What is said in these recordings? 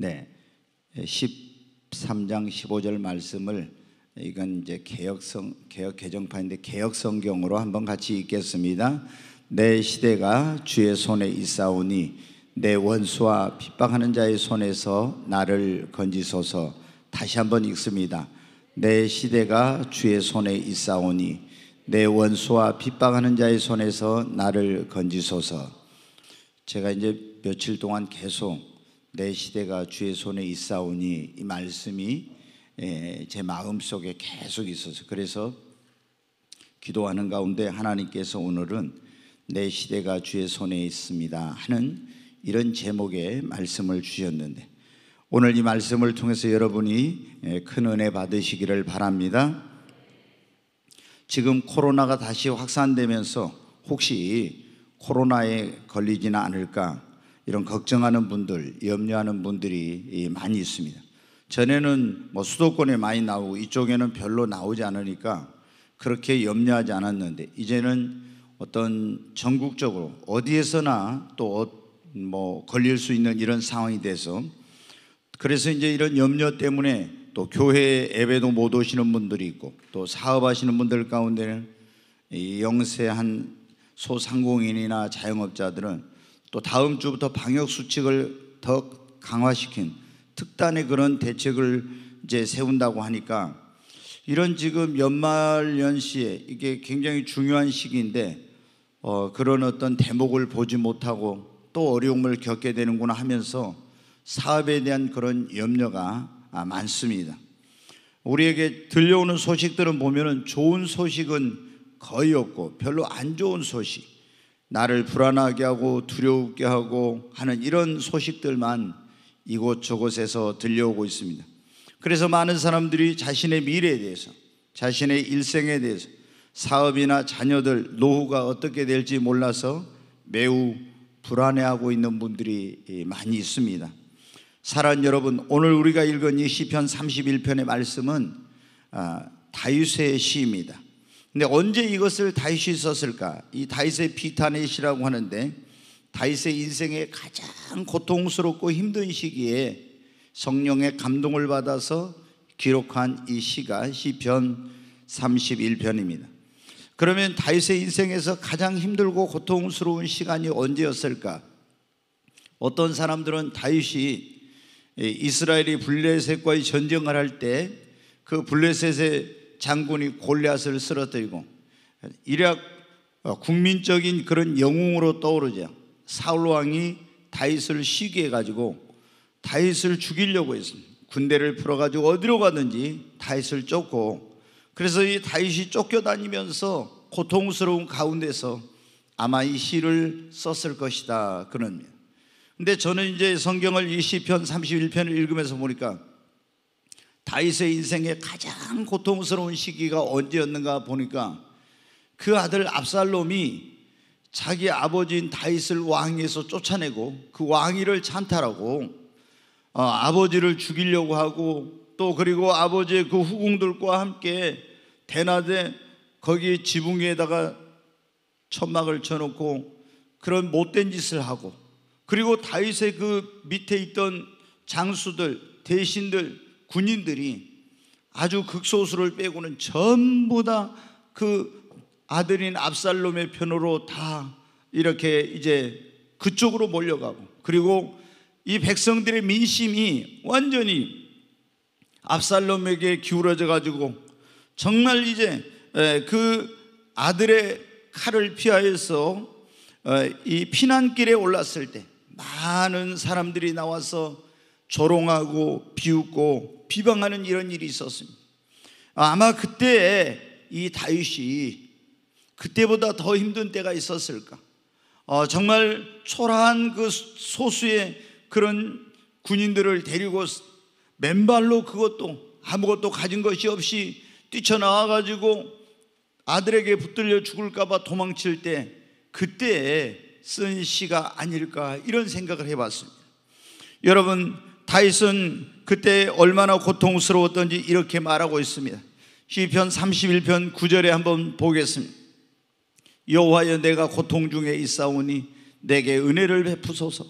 네. 13장 15절 말씀을 이건 이제 개혁성 개혁 개정판인데 개혁 성경으로 한번 같이 읽겠습니다. 내 시대가 주의 손에 있사오니 내 원수와 핍박하는 자의 손에서 나를 건지소서. 다시 한번 읽습니다. 내 시대가 주의 손에 있사오니 내 원수와 핍박하는 자의 손에서 나를 건지소서. 제가 이제 며칠 동안 계속 내 시대가 주의 손에 있사오니 이 말씀이 예, 제 마음 속에 계속 있어서 그래서 기도하는 가운데 하나님께서 오늘은 내 시대가 주의 손에 있습니다 하는 이런 제목의 말씀을 주셨는데 오늘 이 말씀을 통해서 여러분이 예, 큰 은혜 받으시기를 바랍니다. 지금 코로나가 다시 확산되면서 혹시 코로나에 걸리지는 않을까 이런 걱정하는 분들, 염려하는 분들이 많이 있습니다. 전에는 뭐 수도권에 많이 나오고 이쪽에는 별로 나오지 않으니까 그렇게 염려하지 않았는데 이제는 어떤 전국적으로 어디에서나 또뭐 어, 걸릴 수 있는 이런 상황이 돼서 그래서 이제 이런 염려 때문에 또 교회 예배도 못 오시는 분들이 있고 또 사업하시는 분들 가운데는 영세한 소상공인이나 자영업자들은 또 다음 주부터 방역 수칙을 더 강화시킨 특단의 그런 대책을 이제 세운다고 하니까 이런 지금 연말 연시에 이게 굉장히 중요한 시기인데 어, 그런 어떤 대목을 보지 못하고 또 어려움을 겪게 되는구나 하면서 사업에 대한 그런 염려가 아, 많습니다. 우리에게 들려오는 소식들은 보면은 좋은 소식은 거의 없고 별로 안 좋은 소식 나를 불안하게 하고 두려우게 하고 하는 이런 소식들만 이곳저곳에서 들려오고 있습니다. 그래서 많은 사람들이 자신의 미래에 대해서, 자신의 일생에 대해서, 사업이나 자녀들, 노후가 어떻게 될지 몰라서 매우 불안해하고 있는 분들이 많이 있습니다. 사랑 여러분, 오늘 우리가 읽은 이 시편 31편의 말씀은 아, 다윗의 시입니다. 근데 언제 이것을 다윗이 썼을까? 이 다윗의 비타넷이라고 하는데 다윗의 인생의 가장 고통스럽고 힘든 시기에 성령의 감동을 받아서 기록한 이 시가 시편 31편입니다. 그러면 다윗의 인생에서 가장 힘들고 고통스러운 시간이 언제였을까? 어떤 사람들은 다윗이 이스라엘이 블레셋과의 전쟁을 할 때 그 블레셋의 장군이 골리앗을 쓰러뜨리고 이략 국민적인 그런 영웅으로 떠오르자 사울 왕이 다윗을 시기 해가지고 다윗을 죽이려고 했습니다. 군대를 풀어가지고 어디로 가든지 다윗을 쫓고 그래서 이 다윗이 쫓겨다니면서 고통스러운 가운데서 아마 이 시를 썼을 것이다 그런. 근데 저는 이제 성경을 이 시편 31편을 읽으면서 보니까 다윗의 인생의 가장 고통스러운 시기가 언제였는가 보니까 그 아들 압살롬이 자기 아버지인 다윗을 왕위에서 쫓아내고 그 왕위를 찬탈하고 어, 아버지를 죽이려고 하고 또 그리고 아버지의 그 후궁들과 함께 대낮에 거기 지붕 위에다가 천막을 쳐놓고 그런 못된 짓을 하고 그리고 다윗의 그 밑에 있던 장수들 대신들 군인들이 아주 극소수를 빼고는 전부 다 그 아들인 압살롬의 편으로 다 이렇게 이제 그쪽으로 몰려가고 그리고 이 백성들의 민심이 완전히 압살롬에게 기울어져 가지고 정말 이제 그 아들의 칼을 피하여서 어, 이 피난길에 올랐을 때 많은 사람들이 나와서 조롱하고 비웃고 비방하는 이런 일이 있었습니다. 아마 그때 이 다윗이 그때보다 더 힘든 때가 있었을까. 어, 정말 초라한 그 소수의 그런 군인들을 데리고 맨발로 그것도 아무것도 가진 것이 없이 뛰쳐나와가지고 아들에게 붙들려 죽을까봐 도망칠 때 그때 쓴 시가 아닐까 이런 생각을 해봤습니다. 여러분 다윗은 그때 얼마나 고통스러웠던지 이렇게 말하고 있습니다. 시편 31편 9절에 한번 보겠습니다. 여호와여 내가 고통 중에 있사오니 내게 은혜를 베푸소서.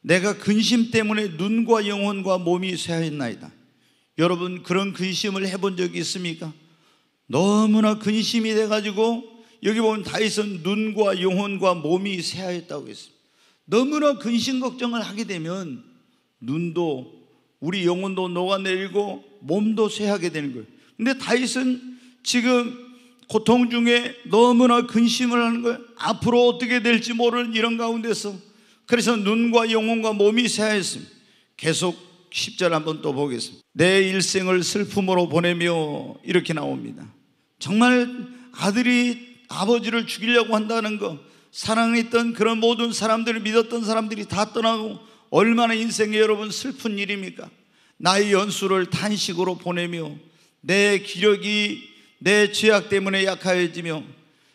내가 근심 때문에 눈과 영혼과 몸이 쇠하였나이다. 여러분 그런 근심을 해본 적이 있습니까? 너무나 근심이 돼가지고 여기 보면 다윗은 눈과 영혼과 몸이 쇠하였다고 했습니다. 너무나 근심 걱정을 하게 되면 눈도 우리 영혼도 녹아내리고 몸도 쇠하게 되는 거예요. 근데 다윗은 지금 고통 중에 너무나 근심을 하는 거예요. 앞으로 어떻게 될지 모르는 이런 가운데서 그래서 눈과 영혼과 몸이 쇠하였습니다. 계속 10절 한번 또 보겠습니다. 내 일생을 슬픔으로 보내며 이렇게 나옵니다. 정말 아들이 아버지를 죽이려고 한다는 거 사랑했던 그런 모든 사람들을 믿었던 사람들이 다 떠나고 얼마나 인생에 여러분 슬픈 일입니까? 나의 연수를 탄식으로 보내며 내 기력이 내 죄악 때문에 약하여지며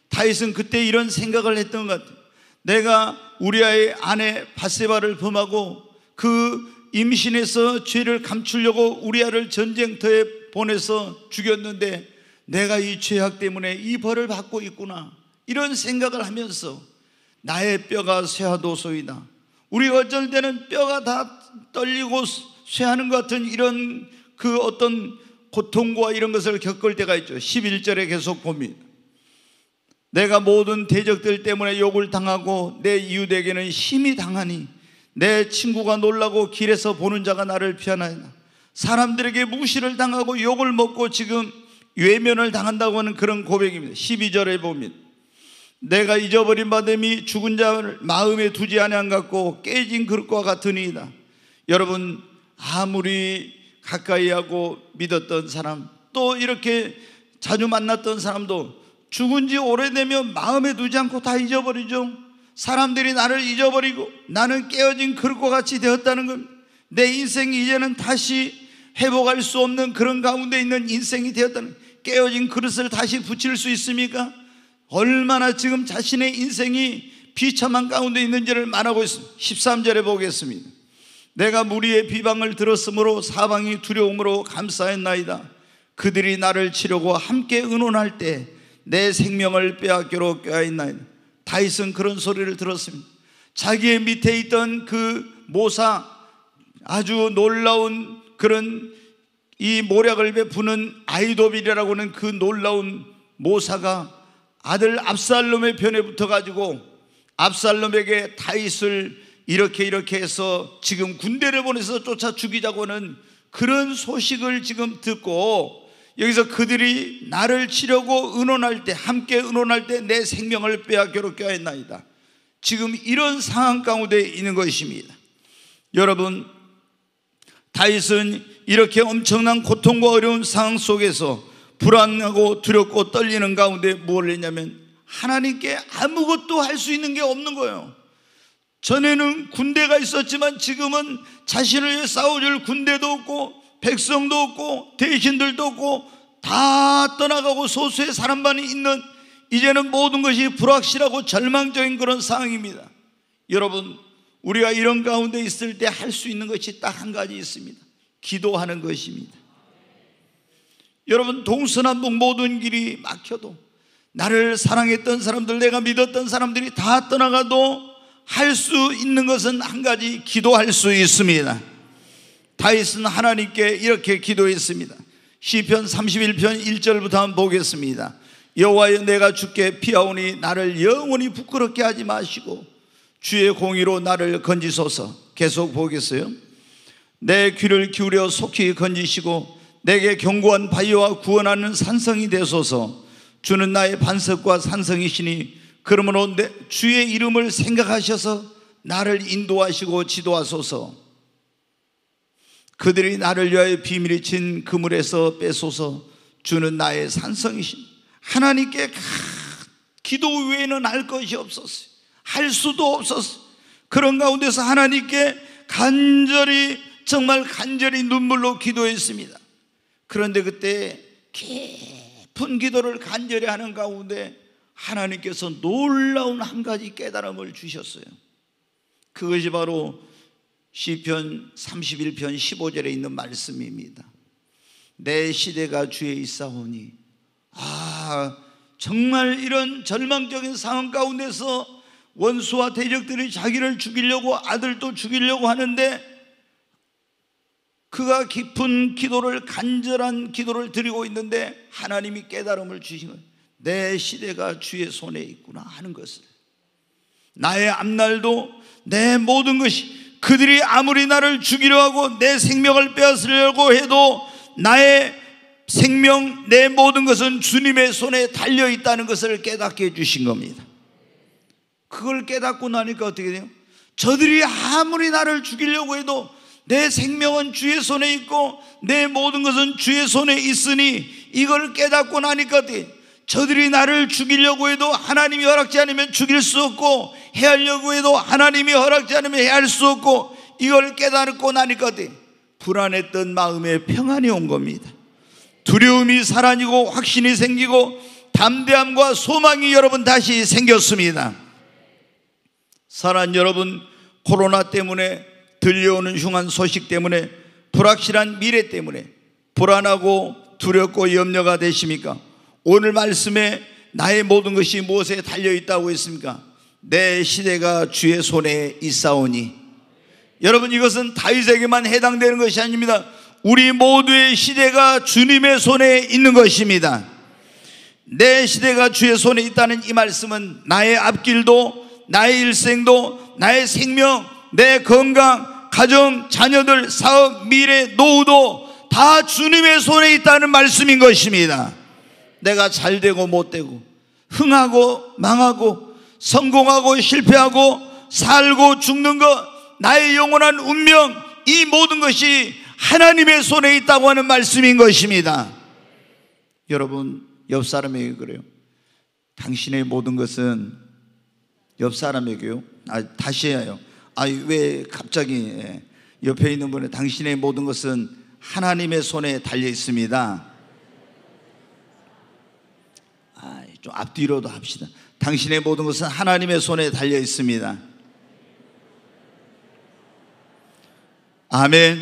다윗은 그때 이런 생각을 했던 것 같아요. 내가 우리아의 아내 바세바를 범하고 그 임신해서 죄를 감추려고 우리아를 전쟁터에 보내서 죽였는데 내가 이 죄악 때문에 이 벌을 받고 있구나 이런 생각을 하면서 나의 뼈가 쇠하도소이다 우리 어쩔 때는 뼈가 다 떨리고 쇠하는 것 같은 이런 그 어떤 고통과 이런 것을 겪을 때가 있죠. 11절에 계속 봅니다. 내가 모든 대적들 때문에 욕을 당하고 내 이웃에게는 힘이 당하니 내 친구가 놀라고 길에서 보는 자가 나를 피하나이다. 사람들에게 무시를 당하고 욕을 먹고 지금 외면을 당한다고 하는 그런 고백입니다. 12절에 보면 내가 잊어버린 바됨이 죽은 자를 마음에 두지 아니한 같고 깨진 그릇과 같으니이다. 여러분 아무리 가까이 하고 믿었던 사람 또 이렇게 자주 만났던 사람도 죽은 지 오래되면 마음에 두지 않고 다 잊어버리죠. 사람들이 나를 잊어버리고 나는 깨어진 그릇과 같이 되었다는 건 내 인생이 이제는 다시 회복할 수 없는 그런 가운데 있는 인생이 되었다는 깨어진 그릇을 다시 붙일 수 있습니까? 얼마나 지금 자신의 인생이 비참한 가운데 있는지를 말하고 있습니다. 13절에 보겠습니다. 내가 무리의 비방을 들었으므로 사방이 두려움으로 감싸였나이다. 그들이 나를 치려고 함께 의논할 때 내 생명을 빼앗기로 꾀하였나이다. 다윗은 그런 소리를 들었습니다. 자기의 밑에 있던 그 모사 아주 놀라운 그런 이 모략을 베푸는 아이도빌이라고 하는 그 놀라운 모사가 아들 압살롬의 편에 붙어가지고 압살롬에게 다윗을 이렇게 이렇게 해서 지금 군대를 보내서 쫓아 죽이자고 하는 그런 소식을 지금 듣고 여기서 그들이 나를 치려고 의논할 때 함께 의논할 때 내 생명을 빼앗기로 껴했나이다 지금 이런 상황 가운데 있는 것입니다 여러분 다윗은 이렇게 엄청난 고통과 어려운 상황 속에서 불안하고 두렵고 떨리는 가운데 무엇을 했냐면 하나님께 아무것도 할 수 있는 게 없는 거예요. 전에는 군대가 있었지만 지금은 자신을 위해 싸워줄 군대도 없고 백성도 없고 대신들도 없고 다 떠나가고 소수의 사람만 있는 이제는 모든 것이 불확실하고 절망적인 그런 상황입니다. 여러분, 우리가 이런 가운데 있을 때 할 수 있는 것이 딱 한 가지 있습니다. 기도하는 것입니다. 여러분 동서남북 모든 길이 막혀도 나를 사랑했던 사람들 내가 믿었던 사람들이 다 떠나가도 할 수 있는 것은 한 가지 기도할 수 있습니다 다윗은 하나님께 이렇게 기도했습니다 시편 31편 1절부터 한번 보겠습니다 여호와여 내가 주께 피하오니 나를 영원히 부끄럽게 하지 마시고 주의 공의로 나를 건지소서 계속 보겠어요 내 귀를 기울여 속히 건지시고 내게 견고한 바위와 구원하는 산성이 되소서 주는 나의 반석과 산성이시니 그러므로 내 주의 이름을 생각하셔서 나를 인도하시고 지도하소서 그들이 나를 위하여 비밀이 친 그물에서 빼소서 주는 나의 산성이신 하나님께 기도 외에는 알 것이 없었어할 수도 없었어 그런 가운데서 하나님께 간절히 정말 간절히 눈물로 기도했습니다 그런데 그때 깊은 기도를 간절히 하는 가운데 하나님께서 놀라운 한 가지 깨달음을 주셨어요. 그것이 바로 시편 31편 15절에 있는 말씀입니다. 내 시대가 주에 있사오니 아 정말 이런 절망적인 상황 가운데서 원수와 대적들이 자기를 죽이려고 아들도 죽이려고 하는데 그가 깊은 기도를 간절한 기도를 드리고 있는데 하나님이 깨달음을 주신 거내 시대가 주의 손에 있구나 하는 것을. 나의 앞날도 내 모든 것이 그들이 아무리 나를 죽이려 하고 내 생명을 빼앗으려고 해도 나의 생명, 내 모든 것은 주님의 손에 달려 있다는 것을 깨닫게 해주신 겁니다. 그걸 깨닫고 나니까 어떻게 돼요? 저들이 아무리 나를 죽이려고 해도 내 생명은 주의 손에 있고 내 모든 것은 주의 손에 있으니 이걸 깨닫고 나니까 저들이 나를 죽이려고 해도 하나님이 허락지 않으면 죽일 수 없고 해하려고 해도 하나님이 허락지 않으면 해할 수 없고 이걸 깨닫고 나니까 불안했던 마음에 평안이 온 겁니다. 두려움이 사라지고 확신이 생기고 담대함과 소망이 여러분 다시 생겼습니다. 사랑 여러분 코로나 때문에 들려오는 흉한 소식 때문에 불확실한 미래 때문에 불안하고 두렵고 염려가 되십니까? 오늘 말씀에 나의 모든 것이 무엇에 달려 있다고 했습니까? 내 시대가 주의 손에 있사오니 여러분 이것은 다윗에게만 해당되는 것이 아닙니다. 우리 모두의 시대가 주님의 손에 있는 것입니다. 내 시대가 주의 손에 있다는 이 말씀은 나의 앞길도 나의 일생도 나의 생명 내 건강, 가정, 자녀들, 사업, 미래, 노후도 다 주님의 손에 있다는 말씀인 것입니다. 내가 잘 되고 못 되고, 흥하고 망하고, 성공하고 실패하고, 살고 죽는 것, 나의 영원한 운명, 이 모든 것이 하나님의 손에 있다고 하는 말씀인 것입니다. 여러분, 옆 사람에게 그래요. 당신의 모든 것은 옆 사람에게요. 아, 다시 해요. 아유 왜 갑자기 예, 옆에 있는 분이 당신의 모든 것은 하나님의 손에 달려 있습니다. 아, 좀 앞뒤로도 합시다. 당신의 모든 것은 하나님의 손에 달려 있습니다. 아멘.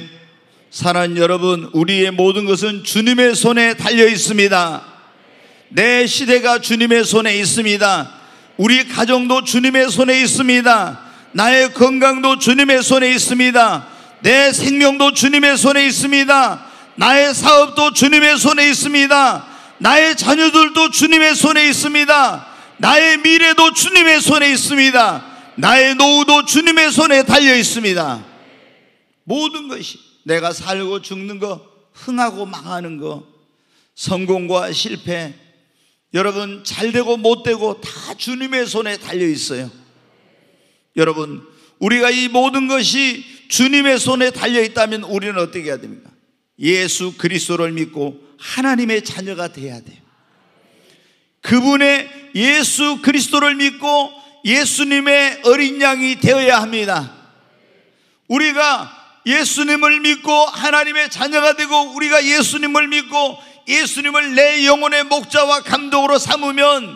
사랑 여러분, 우리의 모든 것은 주님의 손에 달려 있습니다. 내 시대가 주님의 손에 있습니다. 우리 가정도 주님의 손에 있습니다. 나의 건강도 주님의 손에 있습니다. 내 생명도 주님의 손에 있습니다. 나의 사업도 주님의 손에 있습니다. 나의 자녀들도 주님의 손에 있습니다. 나의 미래도 주님의 손에 있습니다. 나의 노후도 주님의 손에 달려 있습니다. 모든 것이 내가 살고 죽는 거, 흥하고 망하는 거, 성공과 실패, 여러분 잘되고 못되고 다 주님의 손에 달려 있어요. 여러분, 우리가 이 모든 것이 주님의 손에 달려 있다면 우리는 어떻게 해야 됩니까? 예수 그리스도를 믿고 하나님의 자녀가 돼야 돼요. 그분의 예수 그리스도를 믿고 예수님의 어린 양이 되어야 합니다. 우리가 예수님을 믿고 하나님의 자녀가 되고 우리가 예수님을 믿고 예수님을 내 영혼의 목자와 감독으로 삼으면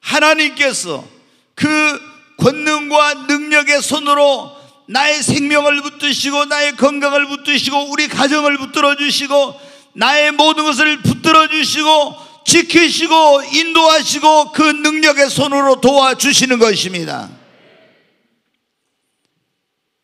하나님께서 그 권능과 능력의 손으로 나의 생명을 붙드시고 나의 건강을 붙드시고 우리 가정을 붙들어 주시고 나의 모든 것을 붙들어 주시고 지키시고 인도하시고 그 능력의 손으로 도와주시는 것입니다.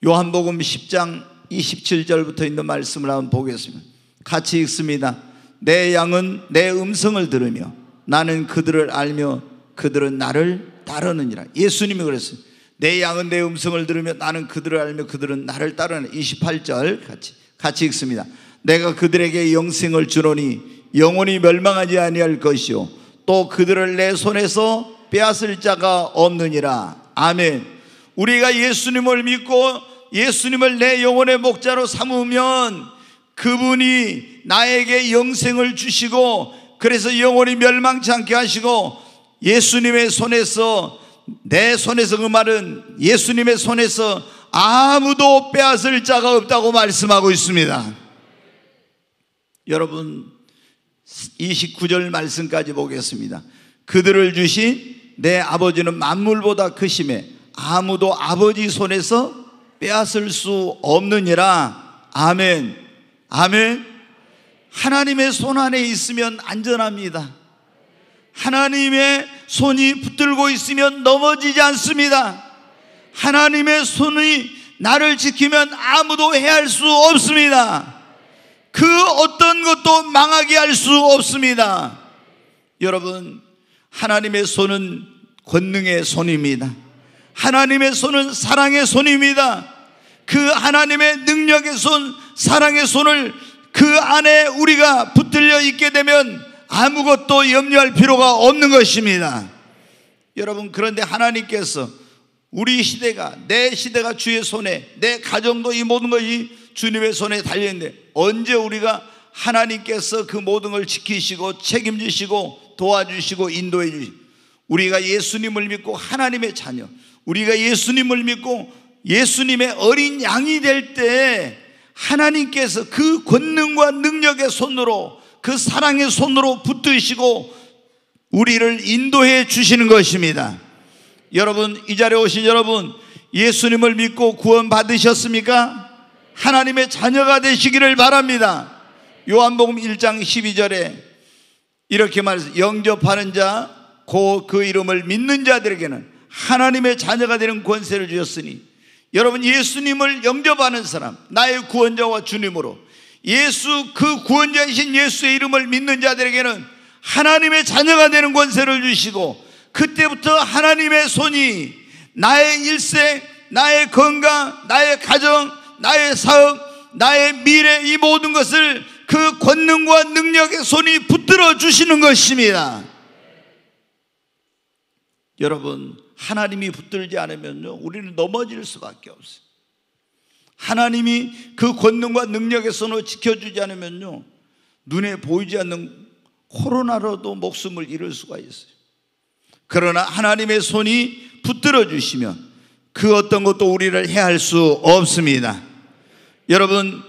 요한복음 10장 27절부터 있는 말씀을 한번 보겠습니다. 같이 읽습니다. 내 양은 내 음성을 들으며 나는 그들을 알며 그들은 나를 따르느니라. 예수님이 그랬어요. 내 양은 내 음성을 들으며 나는 그들을 알며 그들은 나를 따르는 28절 같이 같이 읽습니다. 내가 그들에게 영생을 주노니 영원히 멸망하지 아니할 것이요 또 그들을 내 손에서 빼앗을 자가 없느니라. 아멘. 우리가 예수님을 믿고 예수님을 내 영혼의 목자로 삼으면 그분이 나에게 영생을 주시고 그래서 영원히 멸망치 않게 하시고 예수님의 손에서 내 손에서 그 말은 예수님의 손에서 아무도 빼앗을 자가 없다고 말씀하고 있습니다. 여러분 29절 말씀까지 보겠습니다. 그들을 주신 내 아버지는 만물보다 크심에 아무도 아버지 손에서 빼앗을 수 없느니라. 아멘. 아멘. 하나님의 손 안에 있으면 안전합니다. 하나님의 손이 붙들고 있으면 넘어지지 않습니다. 하나님의 손이 나를 지키면 아무도 해할 수 없습니다. 그 어떤 것도 망하게 할 수 없습니다. 여러분, 하나님의 손은 권능의 손입니다. 하나님의 손은 사랑의 손입니다. 그 하나님의 능력의 손, 사랑의 손을 그 안에 우리가 붙들려 있게 되면 아무것도 염려할 필요가 없는 것입니다. 여러분, 그런데 하나님께서 우리 시대가, 내 시대가 주의 손에, 내 가정도 이 모든 것이 주님의 손에 달려있는데 언제 우리가 하나님께서 그 모든 걸 지키시고 책임지시고 도와주시고 인도해 주시 우리가 예수님을 믿고 하나님의 자녀, 우리가 예수님을 믿고 예수님의 어린 양이 될 때 하나님께서 그 권능과 능력의 손으로 그 사랑의 손으로 붙드시고 우리를 인도해 주시는 것입니다. 여러분, 이 자리에 오신 여러분, 예수님을 믿고 구원 받으셨습니까? 하나님의 자녀가 되시기를 바랍니다. 요한복음 1장 12절에 이렇게 말해서 영접하는 자, 고 그 이름을 믿는 자들에게는 하나님의 자녀가 되는 권세를 주셨으니 여러분 예수님을 영접하는 사람, 나의 구원자와 주님으로 예수 그 구원자이신 예수의 이름을 믿는 자들에게는 하나님의 자녀가 되는 권세를 주시고 그때부터 하나님의 손이 나의 일생, 나의 건강, 나의 가정, 나의 사업, 나의 미래 이 모든 것을 그 권능과 능력의 손이 붙들어 주시는 것입니다. 여러분, 하나님이 붙들지 않으면요, 우리는 넘어질 수밖에 없어요. 하나님이 그 권능과 능력에서는 지켜주지 않으면요. 눈에 보이지 않는 코로나로도 목숨을 잃을 수가 있어요. 그러나 하나님의 손이 붙들어 주시면 그 어떤 것도 우리를 해할 수 없습니다. 여러분,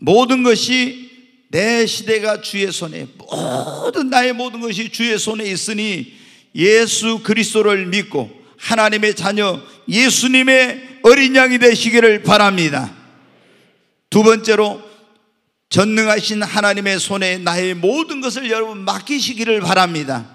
모든 것이 내 시대가 주의 손에, 모든 나의 모든 것이 주의 손에 있으니 예수 그리스도를 믿고 하나님의 자녀 예수님의 어린 양이 되시기를 바랍니다. 두 번째로 전능하신 하나님의 손에 나의 모든 것을 여러분 맡기시기를 바랍니다.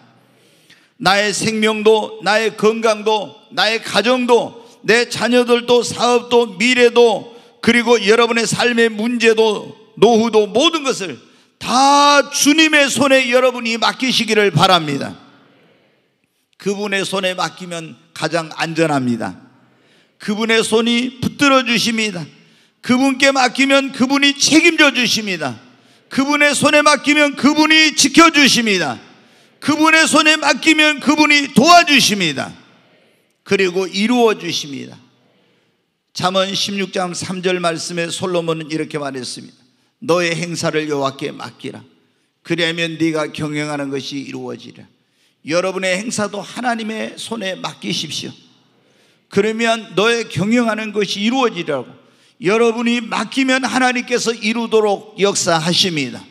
나의 생명도, 나의 건강도, 나의 가정도, 내 자녀들도, 사업도, 미래도, 그리고 여러분의 삶의 문제도, 노후도 모든 것을 다 주님의 손에 여러분이 맡기시기를 바랍니다. 그분의 손에 맡기면 가장 안전합니다. 그분의 손이 붙들어 주십니다. 그분께 맡기면 그분이 책임져 주십니다. 그분의 손에 맡기면 그분이 지켜 주십니다. 그분의 손에 맡기면 그분이 도와주십니다. 그리고 이루어 주십니다. 잠언 16장 3절 말씀에 솔로몬은 이렇게 말했습니다. 너의 행사를 여호와께 맡기라. 그러면 네가 경영하는 것이 이루어지라. 여러분의 행사도 하나님의 손에 맡기십시오. 그러면 너의 경영하는 것이 이루어지라고 여러분이 맡기면 하나님께서 이루도록 역사하십니다.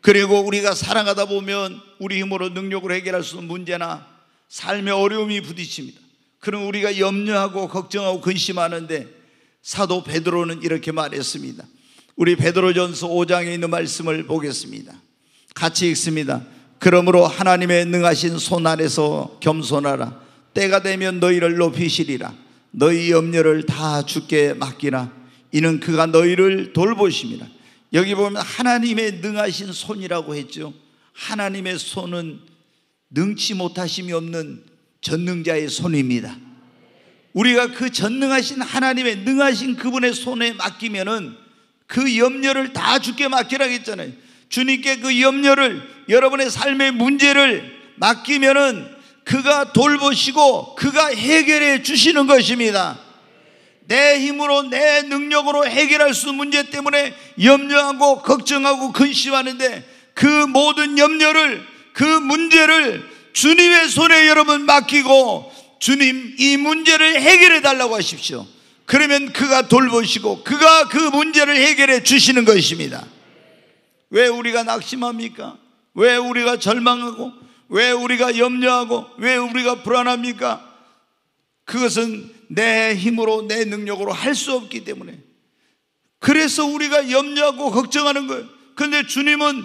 그리고 우리가 살아가다 보면 우리 힘으로 능력으로 해결할 수 없는 문제나 삶의 어려움이 부딪힙니다. 그럼 우리가 염려하고 걱정하고 근심하는데 사도 베드로는 이렇게 말했습니다. 우리 베드로전서 5장에 있는 말씀을 보겠습니다. 같이 읽습니다. 그러므로 하나님의 능하신 손 안에서 겸손하라. 때가 되면 너희를 높이시리라. 너희 염려를 다 주께 맡기라. 이는 그가 너희를 돌보심이라. 여기 보면 하나님의 능하신 손이라고 했죠. 하나님의 손은 능치 못하심이 없는 전능자의 손입니다. 우리가 그 전능하신 하나님의 능하신 그분의 손에 맡기면은 그 염려를 다 주께 맡기라 했잖아요. 주님께 그 염려를 여러분의 삶의 문제를 맡기면은 그가 돌보시고 그가 해결해 주시는 것입니다. 내 힘으로 내 능력으로 해결할 수 문제 때문에 염려하고 걱정하고 근심하는데 그 모든 염려를 그 문제를 주님의 손에 여러분 맡기고 주님 이 문제를 해결해 달라고 하십시오. 그러면 그가 돌보시고 그가 그 문제를 해결해 주시는 것입니다. 왜 우리가 낙심합니까? 왜 우리가 절망하고 왜 우리가 염려하고 왜 우리가 불안합니까? 그것은 내 힘으로 내 능력으로 할 수 없기 때문에 그래서 우리가 염려하고 걱정하는 거예요. 근데 주님은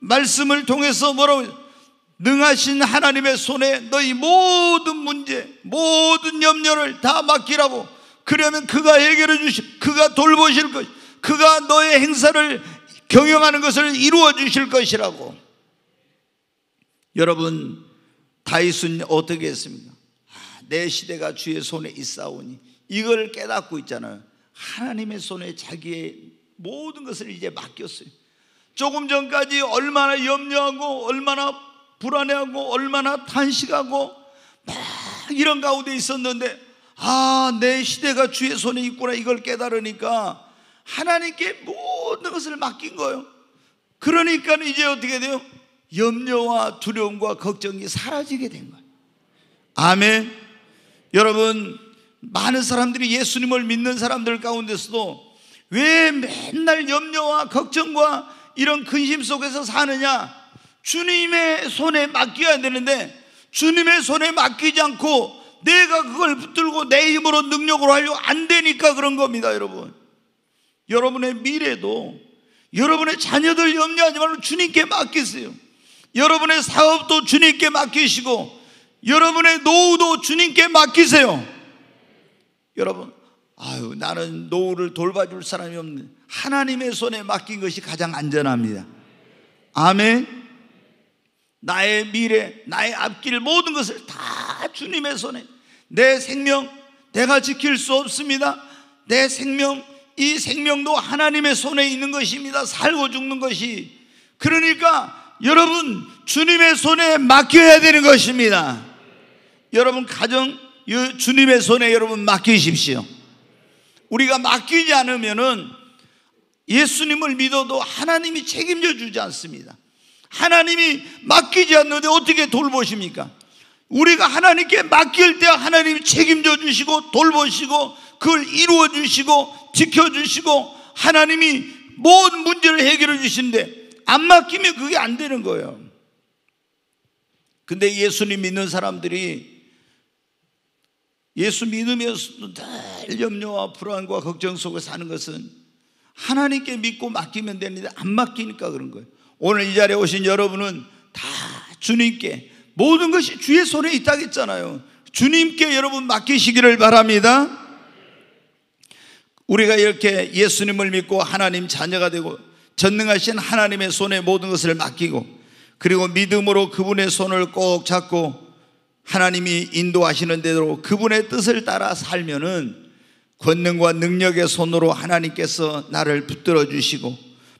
말씀을 통해서 뭐라고 능하신 하나님의 손에 너희 모든 문제, 모든 염려를 다 맡기라고. 그러면 그가 해결해 주실, 그가 돌보실 것, 그가 너의 행사를 경영하는 것을 이루어 주실 것이라고. 여러분 다이슨 어떻게 했습니까? 아, 내 시대가 주의 손에 있사오니 이걸 깨닫고 있잖아요. 하나님의 손에 자기의 모든 것을 이제 맡겼어요. 조금 전까지 얼마나 염려하고 얼마나 불안해하고 얼마나 탄식하고 막 이런 가운데 있었는데 아, 내 시대가 주의 손에 있구나 이걸 깨달으니까 하나님께 모든 것을 맡긴 거예요. 그러니까 이제 어떻게 돼요? 염려와 두려움과 걱정이 사라지게 된 거예요. 아멘. 여러분, 많은 사람들이 예수님을 믿는 사람들 가운데서도 왜 맨날 염려와 걱정과 이런 근심 속에서 사느냐? 주님의 손에 맡겨야 되는데 주님의 손에 맡기지 않고 내가 그걸 붙들고 내 힘으로 능력으로 하려고 안 되니까 그런 겁니다, 여러분. 여러분의 미래도 여러분의 자녀들 염려하지 말고 주님께 맡기세요. 여러분의 사업도 주님께 맡기시고 여러분의 노후도 주님께 맡기세요. 여러분, 아유, 나는 노후를 돌봐줄 사람이 없는 하나님의 손에 맡긴 것이 가장 안전합니다. 아멘. 나의 미래, 나의 앞길 모든 것을 다 주님의 손에 내 생명 내가 지킬 수 없습니다. 내 생명 이 생명도 하나님의 손에 있는 것입니다. 살고 죽는 것이. 그러니까 여러분 주님의 손에 맡겨야 되는 것입니다. 여러분 가정 주님의 손에 여러분 맡기십시오. 우리가 맡기지 않으면은 예수님을 믿어도 하나님이 책임져 주지 않습니다. 하나님이 맡기지 않는데 어떻게 돌보십니까? 우리가 하나님께 맡길 때 하나님이 책임져 주시고 돌보시고 그걸 이루어 주시고 지켜 주시고 하나님이 모든 문제를 해결해 주신데 안 맡기면 그게 안 되는 거예요. 근데 예수님 믿는 사람들이 예수 믿으면서도 늘 염려와 불안과 걱정 속에 사는 것은 하나님께 믿고 맡기면 되는데 안 맡기니까 그런 거예요. 오늘 이 자리에 오신 여러분은 다 주님께 모든 것이 주의 손에 있다고 잖아요 주님께 여러분 맡기시기를 바랍니다. 우리가 이렇게 예수님을 믿고 하나님 자녀가 되고 전능하신 하나님의 손에 모든 것을 맡기고 그리고 믿음으로 그분의 손을 꼭 잡고 하나님이 인도하시는 대로 그분의 뜻을 따라 살면은 권능과 능력의 손으로 하나님께서 나를 붙들어 주시고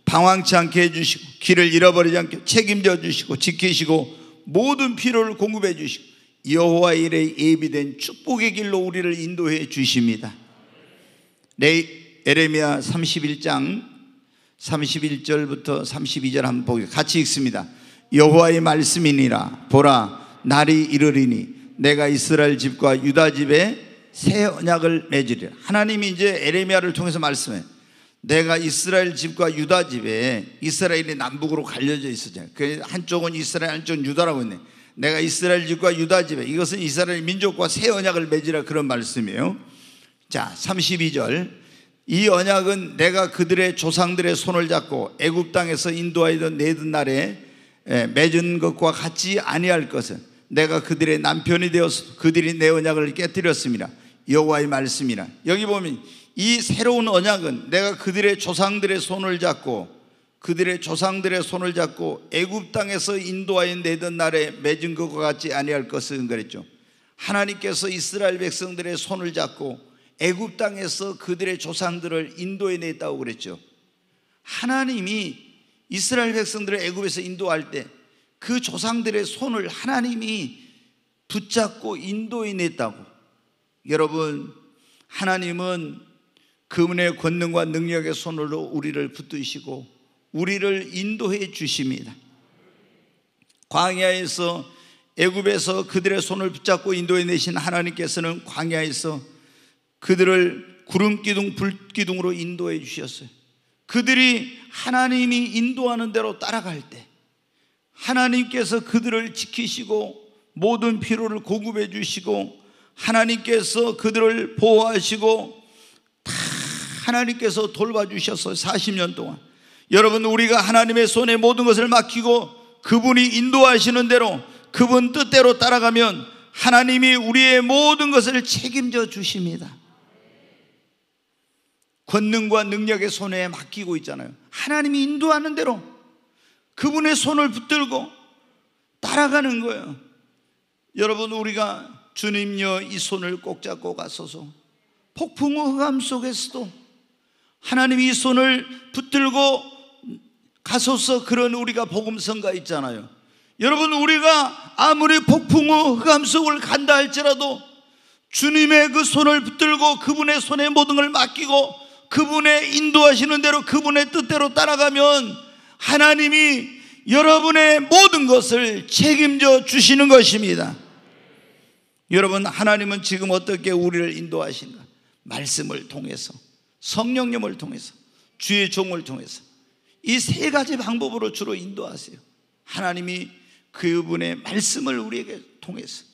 방황치 않게 해주시고 길을 잃어버리지 않게 책임져 주시고 지키시고 모든 필요를 공급해 주시고 여호와 일에 예비된 축복의 길로 우리를 인도해 주십니다. 에레미야 31장 31절부터 32절 한번 보기 같이 읽습니다. 여호와의 말씀이니라 보라 날이 이르리니 내가 이스라엘 집과 유다 집에 새 언약을 맺으리라. 하나님이 이제 에레미야를 통해서 말씀해. 내가 이스라엘 집과 유다 집에 이스라엘이 남북으로 갈려져 있었잖아요. 그 한쪽은 이스라엘 한쪽은 유다라고 했네. 내가 이스라엘 집과 유다 집에 이것은 이스라엘 민족과 새 언약을 맺으라 그런 말씀이에요. 자, 32절. 이 언약은 내가 그들의 조상들의 손을 잡고 애굽 땅에서 인도하던 내든 날에 예, 맺은 것과 같이 아니할 것은 내가 그들의 남편이 되어서 그들이 내 언약을 깨뜨렸습니다. 여호와의 말씀이라. 여기 보면 이 새로운 언약은 내가 그들의 조상들의 손을 잡고 그들의 조상들의 손을 잡고 애굽 땅에서 인도하여 내던 날에 맺은 것과 같이 아니할 것은 그랬죠. 하나님께서 이스라엘 백성들의 손을 잡고 애굽 땅에서 그들의 조상들을 인도해 냈다고 그랬죠. 하나님이 이스라엘 백성들을 애굽에서 인도할 때 그 조상들의 손을 하나님이 붙잡고 인도해 냈다고. 여러분, 하나님은 그분의 권능과 능력의 손으로 우리를 붙드시고 우리를 인도해 주십니다. 광야에서 애굽에서 그들의 손을 붙잡고 인도해 내신 하나님께서는 광야에서 그들을 구름 기둥, 불 기둥으로 인도해 주셨어요. 그들이 하나님이 인도하는 대로 따라갈 때 하나님께서 그들을 지키시고 모든 필요를 공급해 주시고 하나님께서 그들을 보호하시고 다 하나님께서 돌봐주셨어 40년 동안. 여러분, 우리가 하나님의 손에 모든 것을 맡기고 그분이 인도하시는 대로 그분 뜻대로 따라가면 하나님이 우리의 모든 것을 책임져 주십니다. 권능과 능력의 손에 맡기고 있잖아요. 하나님이 인도하는 대로 그분의 손을 붙들고 따라가는 거예요. 여러분, 우리가 주님여 이 손을 꼭 잡고 가소서 폭풍 흑암 속에서도 하나님이 이 손을 붙들고 가소서 그런 우리가 복음성가 있잖아요. 여러분, 우리가 아무리 폭풍 흑암 속을 간다 할지라도 주님의 그 손을 붙들고 그분의 손에 모든 걸 맡기고 그분의 인도하시는 대로 그분의 뜻대로 따라가면 하나님이 여러분의 모든 것을 책임져 주시는 것입니다. 여러분, 하나님은 지금 어떻게 우리를 인도하신가? 말씀을 통해서, 성령님을 통해서, 주의 종을 통해서. 이 세 가지 방법으로 주로 인도하세요. 하나님이 그분의 말씀을 우리에게 통해서,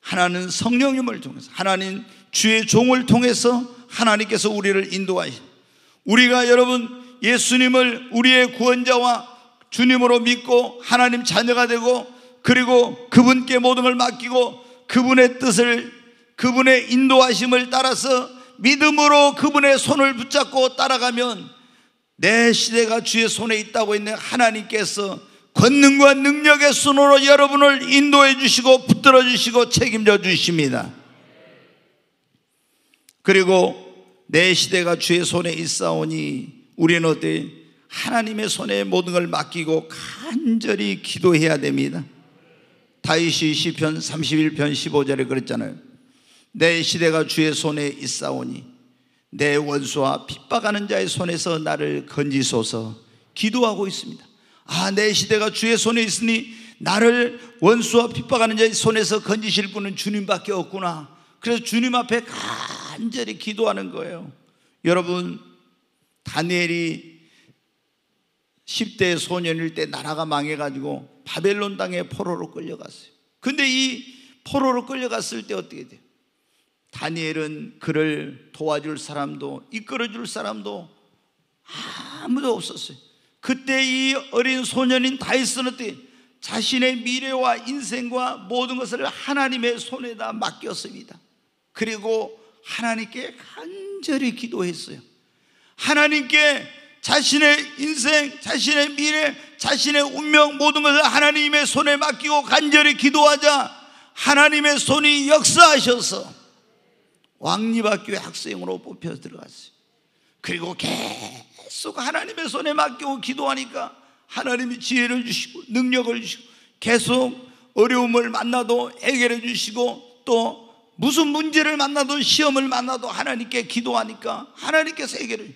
하나는 성령님을 통해서, 하나는 주의 종을 통해서 하나님께서 우리를 인도하신 우리가 여러분 예수님을 우리의 구원자와 주님으로 믿고 하나님 자녀가 되고 그리고 그분께 모든 걸 맡기고 그분의 뜻을 그분의 인도하심을 따라서 믿음으로 그분의 손을 붙잡고 따라가면 내 시대가 주의 손에 있다고 있는 하나님께서 권능과 능력의 손으로 여러분을 인도해 주시고 붙들어 주시고 책임져 주십니다. 그리고 내 시대가 주의 손에 있사오니 우리는 어때? 하나님의 손에 모든 걸 맡기고 간절히 기도해야 됩니다. 다윗이 시편 31편 15절에 그랬잖아요. 내 시대가 주의 손에 있사오니 내 원수와 핍박하는 자의 손에서 나를 건지소서 기도하고 있습니다. 아, 내 시대가 주의 손에 있으니 나를 원수와 핍박하는 자의 손에서 건지실 분은 주님밖에 없구나. 그래서 주님 앞에 간절히 기도하는 거예요. 여러분, 다니엘이 10대 소년일 때 나라가 망해가지고 바벨론 땅에 포로로 끌려갔어요. 근데 이 포로로 끌려갔을 때 어떻게 돼요? 다니엘은 그를 도와줄 사람도 이끌어줄 사람도 아무도 없었어요. 그때 이 어린 소년인 다이슨은 자신의 미래와 인생과 모든 것을 하나님의 손에다 맡겼습니다. 그리고 하나님께 간절히 기도했어요. 하나님께 자신의 인생, 자신의 미래, 자신의 운명 모든 것을 하나님의 손에 맡기고 간절히 기도하자 하나님의 손이 역사하셔서 왕립학교의 학생으로 뽑혀 들어갔어요. 그리고 계속 하나님의 손에 맡기고 기도하니까 하나님이 지혜를 주시고 능력을 주시고 계속 어려움을 만나도 해결해 주시고 또 무슨 문제를 만나도 시험을 만나도 하나님께 기도하니까 하나님께 세계를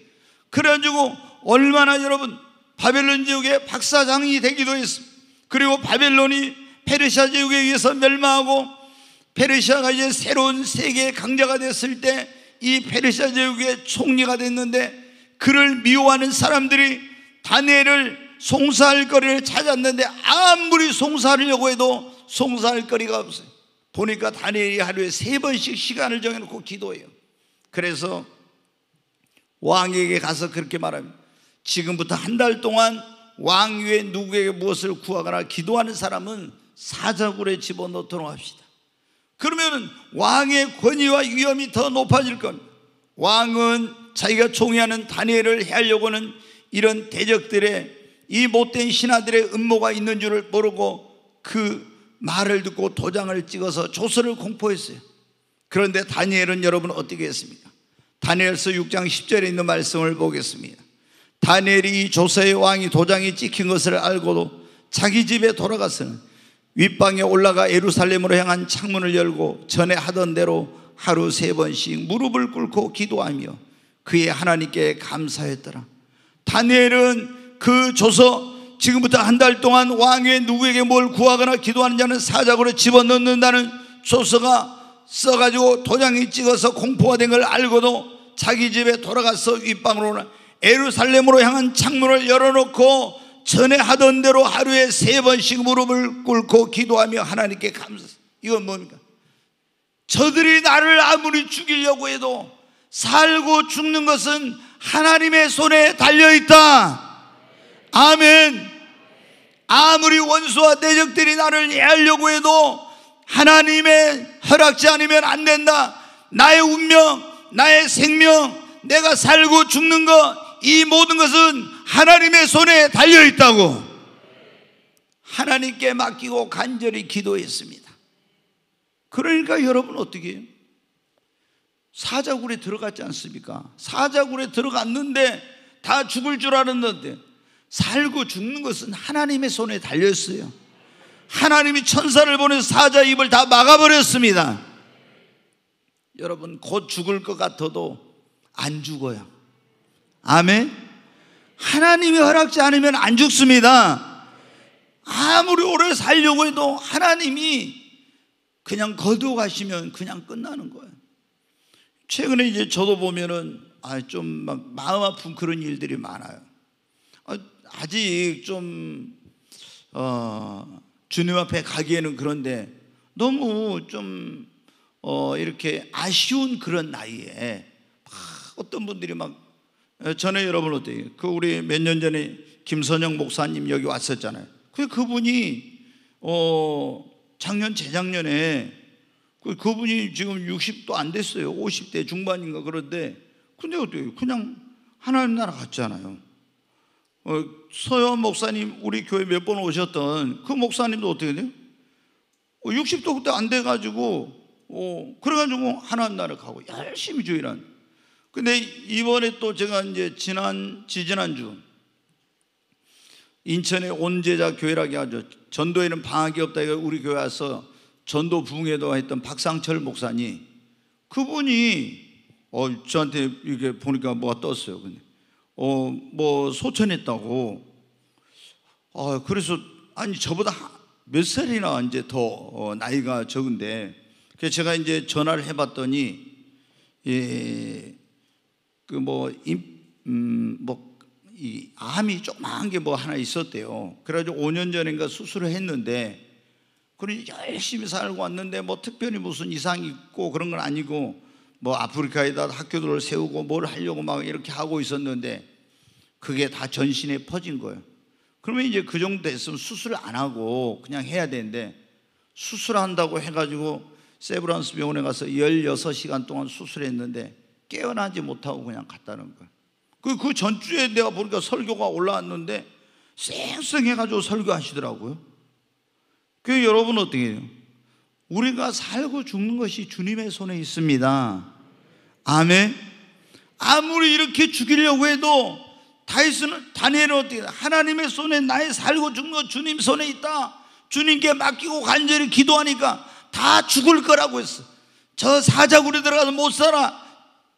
그래가지고 얼마나 여러분 바벨론 지역의 박사장이 되기도 했어 그리고 바벨론이 페르시아 제국에 의해서 멸망하고 페르시아가 이제 새로운 세계의 강자가 됐을 때 이 페르시아 제국의 총리가 됐는데 그를 미워하는 사람들이 다니엘을 송사할 거리를 찾았는데 아무리 송사하려고 해도 송사할 거리가 없어요 보니까 다니엘이 하루에 세 번씩 시간을 정해놓고 기도해요. 그래서 왕에게 가서 그렇게 말합니다. 지금부터 한 달 동안 왕 위에 누구에게 무엇을 구하거나 기도하는 사람은 사자굴에 집어넣도록 합시다. 그러면 왕의 권위와 위험이 더 높아질 겁니다. 왕은 자기가 총애하는 다니엘을 해하려고 는 이런 대적들의 이 못된 신하들의 음모가 있는 줄을 모르고 그 말을 듣고 도장을 찍어서 조서를 공포했어요. 그런데 다니엘은 여러분 어떻게 했습니까? 다니엘서 6장 10절에 있는 말씀을 보겠습니다. 다니엘이 이 조서의 왕이 도장이 찍힌 것을 알고도 자기 집에 돌아갔으니 윗방에 올라가 예루살렘으로 향한 창문을 열고 전에 하던 대로 하루 세 번씩 무릎을 꿇고 기도하며 그의 하나님께 감사했더라. 다니엘은 그 조서 지금부터 한 달 동안 왕의 누구에게 뭘 구하거나 기도하는 자는 사자고로 집어넣는다는 조서가 써가지고 도장이 찍어서 공포가 된 걸 알고도 자기 집에 돌아가서 윗방으로 에루살렘으로 향한 창문을 열어놓고 전에 하던 대로 하루에 세 번씩 무릎을 꿇고 기도하며 하나님께 감사. 이건 뭡니까? 저들이 나를 아무리 죽이려고 해도 살고 죽는 것은 하나님의 손에 달려 있다. 아멘. 아무리 원수와 대적들이 나를 해하려고 해도 하나님의 허락지 않으면 안 된다. 나의 운명, 나의 생명, 내가 살고 죽는 것, 이 모든 것은 하나님의 손에 달려 있다고 하나님께 맡기고 간절히 기도했습니다. 그러니까 여러분 어떻게 해요? 사자굴에 들어갔지 않습니까? 사자굴에 들어갔는데 다 죽을 줄 알았는데 살고 죽는 것은 하나님의 손에 달렸어요. 하나님이 천사를 보내서 사자 입을 다 막아버렸습니다. 여러분, 곧 죽을 것 같아도 안 죽어요. 아멘? 하나님이 허락지 않으면 안 죽습니다. 아무리 오래 살려고 해도 하나님이 그냥 거두어 가시면 그냥 끝나는 거예요. 최근에 이제 저도 보면은 아, 좀막 마음 아픈 그런 일들이 많아요. 아직 좀 어, 주님 앞에 가기에는 그런데 너무 좀 어, 이렇게 아쉬운 그런 나이에 막 어떤 분들이 막 어, 전에 여러분 어때요? 그 우리 몇 년 전에 김선영 목사님 여기 왔었잖아요. 그 그분이 어 작년 재작년에 그 그분이 지금 60도 안 됐어요. 50대 중반인가 그런데 근데 어때요? 그냥 하나님 나라 갔잖아요. 어, 서현 목사님 우리 교회 몇 번 오셨던 그 목사님도 어떻게 돼요? 60도 어, 그때 안 돼가지고 어, 그래가지고 하나님 나라 가고 열심히 주일한 근데 이번에 또 제가 이제 지난 지지난주 인천의 온제자 교회라고 하죠 전도에는 방학이 없다 해서 우리 교회 와서 전도 부흥회도 했던 박상철 목사님 그분이 어, 저한테 이게 보니까 뭐가 떴어요 근데 어, 뭐 소천했다고. 아, 그래서 아니 저보다 몇 살이나 이제 더 어, 나이가 적은데 그래서 제가 이제 전화를 해봤더니 예, 그뭐 임, 음, 뭐, 이 암이 조그만게 뭐 하나 있었대요. 그래가지고 5년 전인가 수술을 했는데, 그러니 열심히 살고 왔는데, 뭐 특별히 무슨 이상이 있고 그런 건 아니고, 뭐 아프리카에다 학교들을 세우고 뭘 하려고 막 이렇게 하고 있었는데 그게 다 전신에 퍼진 거예요. 그러면 이제 그 정도 됐으면 수술 안 하고 그냥 해야 되는데 수술한다고 해가지고 세브란스 병원에 가서 16시간 동안 수술했는데 깨어나지 못하고 그냥 갔다는 거예요. 그, 그 전주에 내가 보니까 설교가 올라왔는데 쌩쌩해가지고 설교하시더라고요. 그 여러분 어떻게 해요? 우리가 살고 죽는 것이 주님의 손에 있습니다. 아멘. 아무리 이렇게 죽이려고 해도 다이슨 다니엘은 어떻게 하나님의 손에 나의 살고 죽는 거 주님 손에 있다. 주님께 맡기고 간절히 기도하니까 다 죽을 거라고 했어. 저 사자굴에 들어가서 못 살아.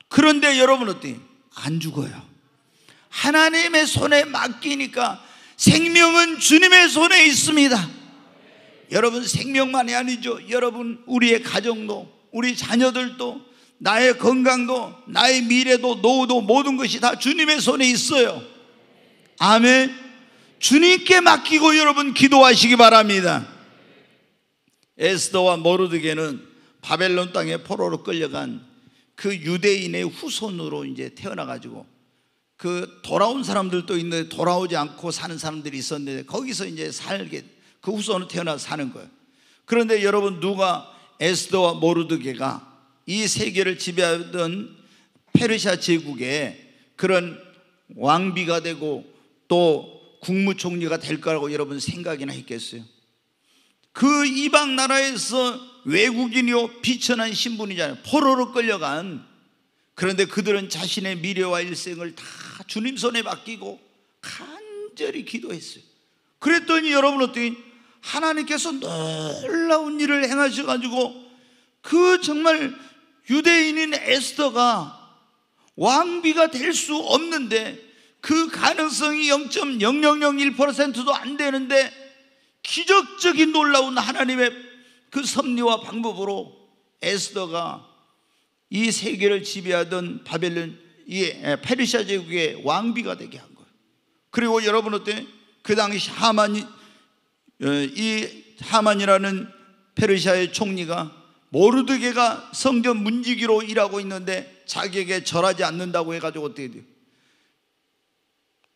그런데 여러분 어때? 안 죽어요. 하나님의 손에 맡기니까 생명은 주님의 손에 있습니다. 여러분 생명만이 아니죠. 여러분 우리의 가정도 우리 자녀들도 나의 건강도 나의 미래도 노후도 모든 것이 다 주님의 손에 있어요. 아멘. 주님께 맡기고 여러분 기도하시기 바랍니다. 에스더와 모르드게는 바벨론 땅에 포로로 끌려간 그 유대인의 후손으로 이제 태어나 가지고 그 돌아온 사람들도 있는데 돌아오지 않고 사는 사람들이 있었는데 거기서 이제 살게 그 후손으로 태어나 사는 거예요. 그런데 여러분 누가 에스더와 모르드게가 이 세계를 지배하던 페르시아 제국의 그런 왕비가 되고 또 국무총리가 될 거라고 여러분 생각이나 했겠어요? 그 이방 나라에서 외국인이요 비천한 신분이잖아요. 포로로 끌려간 그런데 그들은 자신의 미래와 일생을 다 주님 손에 맡기고 간절히 기도했어요. 그랬더니 여러분 어떻게 하나님께서 놀라운 일을 행하셔가지고 그 정말 유대인인 에스더가 왕비가 될 수 없는데 그 가능성이 0.0001%도 안 되는데 기적적인 놀라운 하나님의 그 섭리와 방법으로 에스더가 이 세계를 지배하던 바벨론 이 페르시아 제국의 왕비가 되게 한 거예요. 그리고 여러분 어때? 그 당시 하만이 어, 이 하만이라는 페르시아의 총리가 모르드게가 성전 문지기로 일하고 있는데 자기에게 절하지 않는다고 해가지고 어떻게 돼요?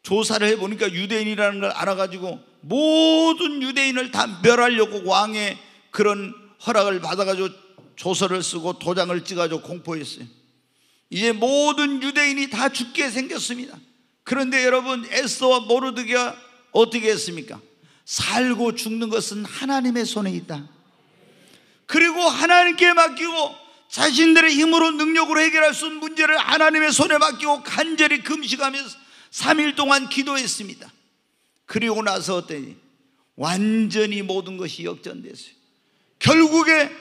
조사를 해보니까 유대인이라는 걸 알아가지고 모든 유대인을 다 멸하려고 왕의 그런 허락을 받아가지고 조서를 쓰고 도장을 찍어가지고 공포했어요. 이제 모든 유대인이 다 죽게 생겼습니다. 그런데 여러분 에스와 모르드게가 어떻게 했습니까? 살고 죽는 것은 하나님의 손에 있다. 그리고 하나님께 맡기고 자신들의 힘으로 능력으로 해결할 수 있는 문제를 하나님의 손에 맡기고 간절히 금식하면서 3일 동안 기도했습니다. 그리고 나서 어떠니 완전히 모든 것이 역전됐어요. 결국에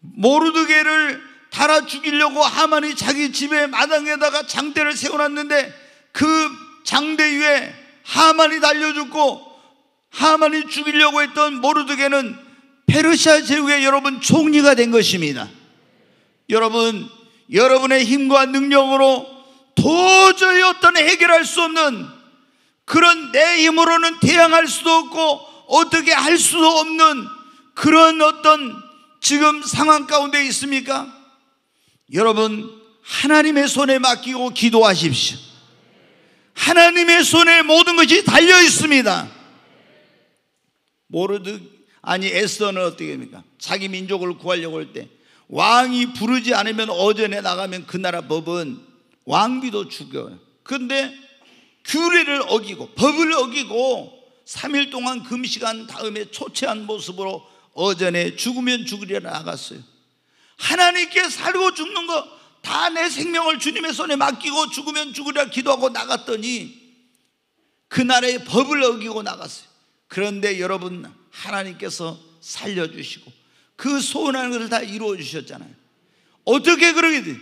모르드게를 달아 죽이려고 하만이 자기 집의 마당에다가 장대를 세워놨는데 그 장대 위에 하만이 달려 죽고 하만이 죽이려고 했던 모르드게는 페르시아 제국의 여러분 총리가 된 것입니다. 여러분, 여러분의 힘과 능력으로 도저히 어떤 해결할 수 없는 그런 내 힘으로는 대항할 수도 없고 어떻게 할 수도 없는 그런 어떤 지금 상황 가운데 있습니까? 여러분, 하나님의 손에 맡기고 기도하십시오. 하나님의 손에 모든 것이 달려 있습니다. 모르드 아니 에스더는 어떻게 됩니까? 자기 민족을 구하려고 할 때 왕이 부르지 않으면 어전에 나가면 그 나라 법은 왕비도 죽여요. 근데 규례를 어기고 법을 어기고 3일 동안 금식한 다음에 초췌한 모습으로 어전에 죽으면 죽으려 나갔어요. 하나님께 살고 죽는 거 다 내 생명을 주님의 손에 맡기고 죽으면 죽으려 기도하고 나갔더니 그날의 법을 어기고 나갔어요. 그런데 여러분 하나님께서 살려주시고 그 소원하는 것을 다 이루어 주셨잖아요. 어떻게 그러게 돼?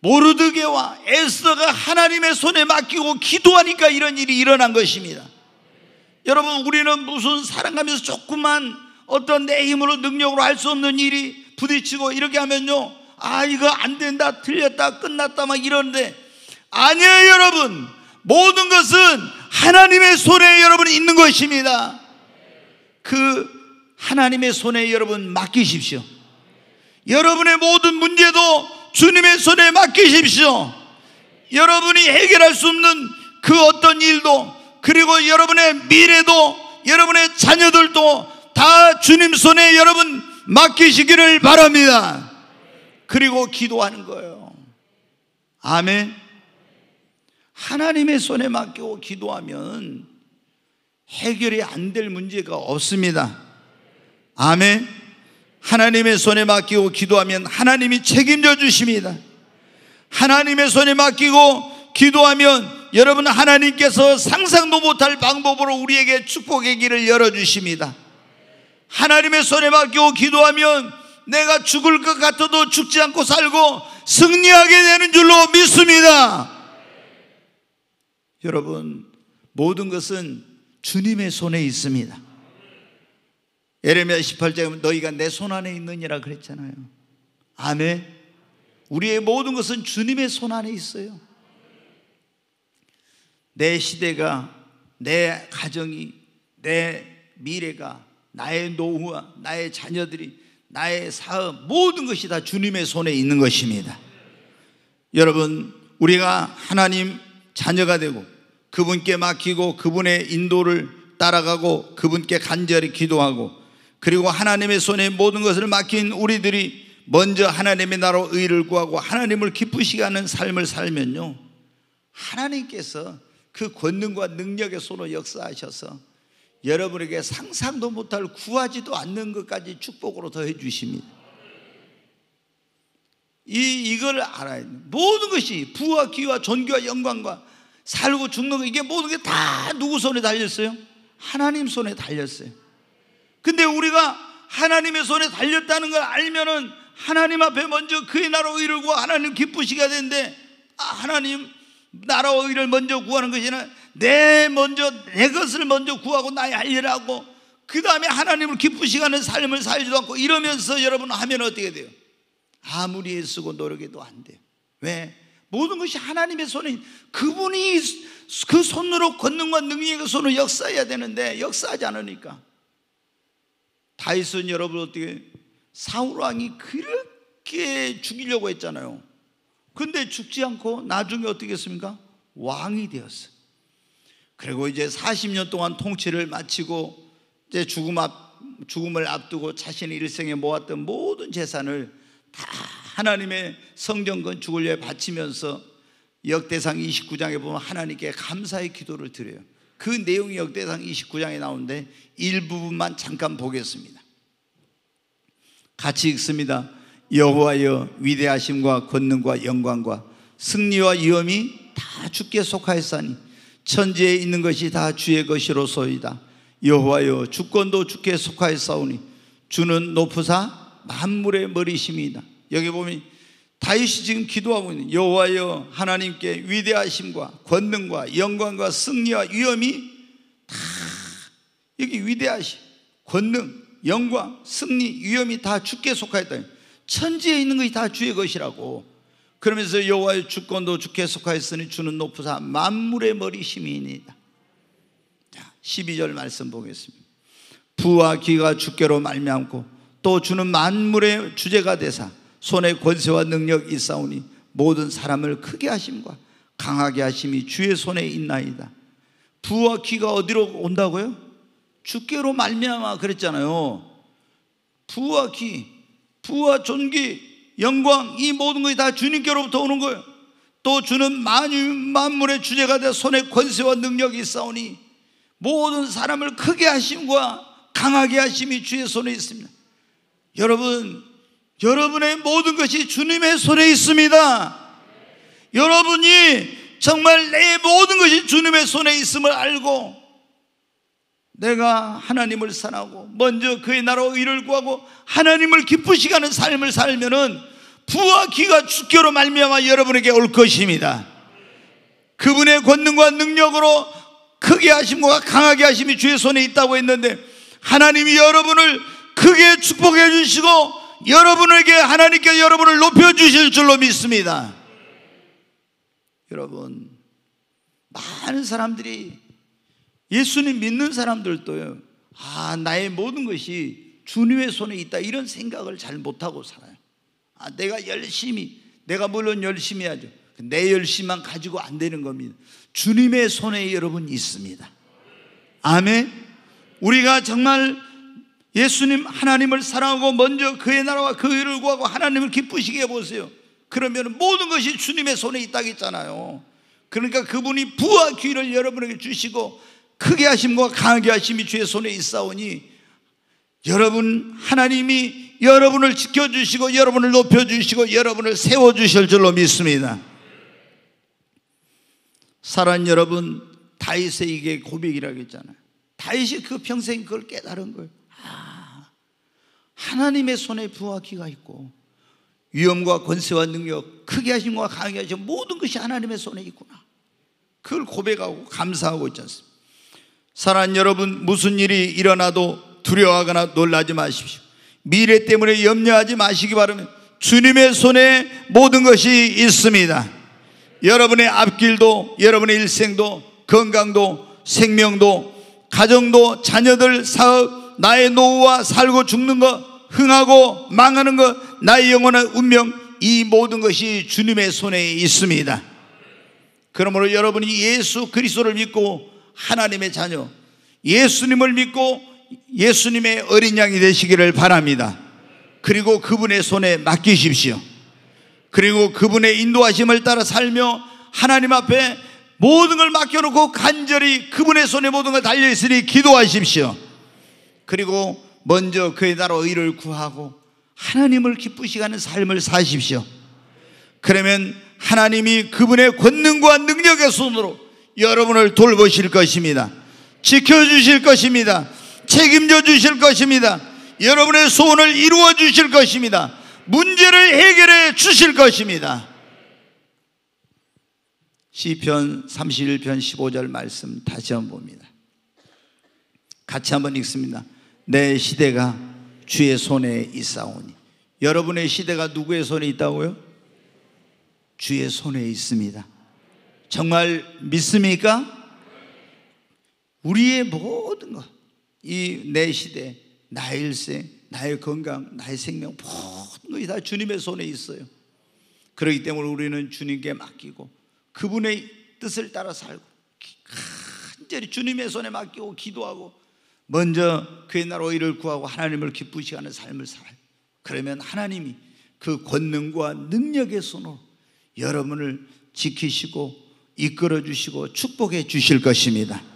모르드게와 에스더가 하나님의 손에 맡기고 기도하니까 이런 일이 일어난 것입니다. 여러분 우리는 무슨 사랑하면서 조금만 어떤 내 힘으로 능력으로 할 수 없는 일이 부딪히고 이렇게 하면요. 아 이거 안 된다 틀렸다 끝났다 막 이러는데 아니에요 여러분 모든 것은 하나님의 손에 여러분이 있는 것입니다 그 하나님의 손에 여러분 맡기십시오. 여러분의 모든 문제도 주님의 손에 맡기십시오. 여러분이 해결할 수 없는 그 어떤 일도 그리고 여러분의 미래도 여러분의 자녀들도 다 주님 손에 여러분 맡기시기를 바랍니다. 그리고 기도하는 거예요. 아멘. 하나님의 손에 맡기고 기도하면 해결이 안 될 문제가 없습니다. 아멘. 하나님의 손에 맡기고 기도하면 하나님이 책임져 주십니다. 하나님의 손에 맡기고 기도하면 여러분 하나님께서 상상도 못할 방법으로 우리에게 축복의 길을 열어주십니다. 하나님의 손에 맡기고 기도하면 내가 죽을 것 같아도 죽지 않고 살고 승리하게 되는 줄로 믿습니다. 여러분, 모든 것은 주님의 손에 있습니다. 예레미야 18장에 너희가 내 손 안에 있느니라 그랬잖아요. 아멘. 우리의 모든 것은 주님의 손 안에 있어요. 내 시대가, 내 가정이, 내 미래가, 나의 노후와 나의 자녀들이, 나의 사업, 모든 것이 다 주님의 손에 있는 것입니다. 여러분, 우리가 하나님 자녀가 되고 그분께 맡기고 그분의 인도를 따라가고 그분께 간절히 기도하고 그리고 하나님의 손에 모든 것을 맡긴 우리들이 먼저 하나님의 나로 의를 구하고 하나님을 기쁘시게 하는 삶을 살면요. 하나님께서 그 권능과 능력의 손으로 역사하셔서 여러분에게 상상도 못할 구하지도 않는 것까지 축복으로 더해 주십니다. 이 이걸 알아야 돼. 모든 것이 부와 귀와 존귀와 영광과 살고 죽는 거 이게 모든 게 다 누구 손에 달렸어요? 하나님 손에 달렸어요. 근데 우리가 하나님의 손에 달렸다는 걸 알면은 하나님 앞에 먼저 그의 나라 의를 구하 하나님 기쁘시게 되는데 아, 하나님 나라 의를 먼저 구하는 것이 아내 먼저 내 것을 먼저 구하고 나의 할 일을 고그 다음에 하나님을 기쁘시게 하는 삶을 살지도 않고 이러면서 여러분 하면 어떻게 돼요? 아무리 애쓰고 노력해도 안 돼요. 왜? 모든 것이 하나님의 손인 그분이 그 손으로 권능과 능력의 손으로 역사해야 되는데 역사하지 않으니까 다윗은 여러분 어떻게 사울 왕이 그렇게 죽이려고 했잖아요. 근데 죽지 않고 나중에 어떻게 했습니까? 왕이 되었어요. 그리고 이제 40년 동안 통치를 마치고 이제 죽음 앞, 죽음을 앞두고 자신의 일생에 모았던 모든 재산을 다 하나님의 성전 건축을 위해 예 바치면서 역대상 29장에 보면 하나님께 감사의 기도를 드려요. 그 내용이 역대상 29장에 나오는데 일부분만 잠깐 보겠습니다. 같이 읽습니다. 여호와여 위대하심과 권능과 영광과 승리와 위엄이 다 주께 속하였사니 천지에 있는 것이 다 주의 것이로소이다. 여호와여 주권도 주께 속하였사오니 주는 높으사 만물의 머리심이다. 여기 보면 다윗이 지금 기도하고 있는 여호와여 하나님께 위대하심과 권능과 영광과 승리와 위엄이 다 여기 위대하심, 권능, 영광, 승리, 위엄이 다 주께 속하였다. 천지에 있는 것이 다 주의 것이라고. 그러면서 여호와의 주권도 주께 속하였으니 주는 높으사 만물의 머리심이니이다. 자, 12절 말씀 보겠습니다. 부와 귀가 주께로 말미암고 또 주는 만물의 주제가 되사 손의 권세와 능력 있사오니 모든 사람을 크게 하심과 강하게 하심이 주의 손에 있나이다. 부와 귀가 어디로 온다고요? 주께로 말미암아 그랬잖아요. 부와 귀, 부와 존귀, 영광 이 모든 것이 다 주님께로부터 오는 거예요. 또 주는 만유 만물의 주제가 돼 손의 권세와 능력이 있사오니 모든 사람을 크게 하심과 강하게 하심이 주의 손에 있습니다. 여러분 여러분의 모든 것이 주님의 손에 있습니다. 여러분이 정말 내 모든 것이 주님의 손에 있음을 알고 내가 하나님을 사랑하고 먼저 그의 나라와 의를 구하고 하나님을 기쁘시게 하는 삶을 살면은 부와 기가 주께로 말미암아 여러분에게 올 것입니다. 그분의 권능과 능력으로 크게 하심과 강하게 하심이 주의 손에 있다고 했는데 하나님이 여러분을 크게 축복해 주시고 여러분에게 하나님께 여러분을 높여주실 줄로 믿습니다. 여러분, 많은 사람들이 예수님 믿는 사람들도요, 아, 나의 모든 것이 주님의 손에 있다. 이런 생각을 잘 못하고 살아요. 아, 내가 열심히, 내가 물론 열심히 하죠. 내 열심만 가지고 안 되는 겁니다. 주님의 손에 여러분 있습니다. 아멘. 우리가 정말 예수님 하나님을 사랑하고 먼저 그의 나라와 그 의를 구하고 하나님을 기쁘시게 해보세요 그러면 모든 것이 주님의 손에 있다겠잖아요 그러니까 그분이 부와 귀를 여러분에게 주시고 크게 하심과 강하게 하심이 주의 손에 있사오니 여러분 하나님이 여러분을 지켜주시고 여러분을 높여주시고 여러분을 세워주실 줄로 믿습니다 사랑 여러분 다윗의 이게 고백이라고 했잖아요 다윗이 그 평생 그걸 깨달은 거예요 하나님의 손에 부하 기가 있고 위험과 권세와 능력, 크게 하심과 강하게 하심 모든 것이 하나님의 손에 있구나. 그걸 고백하고 감사하고 있지 않습니까? 사랑하는 여러분, 무슨 일이 일어나도 두려워하거나 놀라지 마십시오. 미래 때문에 염려하지 마시기 바랍니다. 주님의 손에 모든 것이 있습니다. 여러분의 앞길도, 여러분의 일생도, 건강도, 생명도, 가정도, 자녀들, 사업, 나의 노후와 살고 죽는 것, 흥하고 망하는 것, 나의 영원한 운명, 이 모든 것이 주님의 손에 있습니다. 그러므로 여러분이 예수 그리스도를 믿고 하나님의 자녀, 예수님을 믿고 예수님의 어린 양이 되시기를 바랍니다. 그리고 그분의 손에 맡기십시오. 그리고 그분의 인도하심을 따라 살며 하나님 앞에 모든 걸 맡겨놓고 간절히 그분의 손에 모든 걸 달려있으니 기도하십시오. 그리고 먼저 그에 따라 의를 구하고 하나님을 기쁘시게 하는 삶을 사십시오. 그러면 하나님이 그분의 권능과 능력의 손으로 여러분을 돌보실 것입니다. 지켜주실 것입니다. 책임져 주실 것입니다. 여러분의 소원을 이루어 주실 것입니다. 문제를 해결해 주실 것입니다. 시편 31편 15절 말씀 다시 한번 봅니다. 같이 한번 읽습니다. 내 시대가 주의 손에 있사오니. 여러분의 시대가 누구의 손에 있다고요? 주의 손에 있습니다. 정말 믿습니까? 우리의 모든 것, 이 내 시대, 나의 일생, 나의 건강, 나의 생명, 모든 것이 다 주님의 손에 있어요. 그렇기 때문에 우리는 주님께 맡기고 그분의 뜻을 따라 살고 간절히 주님의 손에 맡기고 기도하고 먼저 그의 날 오일을 구하고 하나님을 기쁘시게 하는 삶을 살아요. 그러면 하나님이 그 권능과 능력의 손으로 여러분을 지키시고 이끌어 주시고 축복해 주실 것입니다.